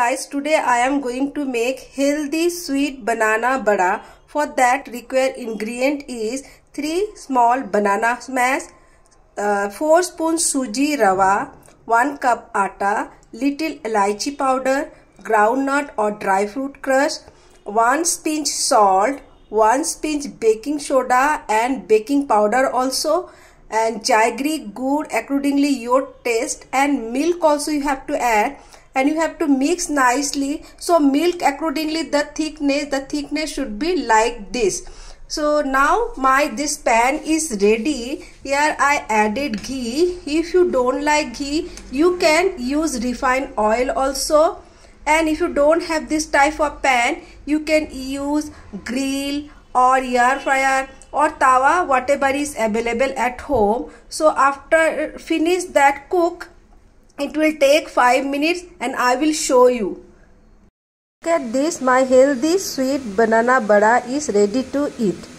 guys today i am going to make healthy sweet banana bada for that required ingredient is 3 small banana smash uh, 4 spoon suji rava 1 cup atta little elaichi powder groundnut or dry fruit crush 1 pinch salt 1 pinch baking soda and baking powder also and jaggery good accordingly your taste and milk also you have to add and you have to mix nicely so milk accordingly the thickness the thickness should be like this so now my this pan is ready here i added ghee if you don't like ghee you can use refined oil also and if you don't have this type of pan you can use grill or air fryer or tawa whatever is available at home so after finish that cook it will take 5 minutes and I will show you. Look at this my healthy sweet banana bada is ready to eat.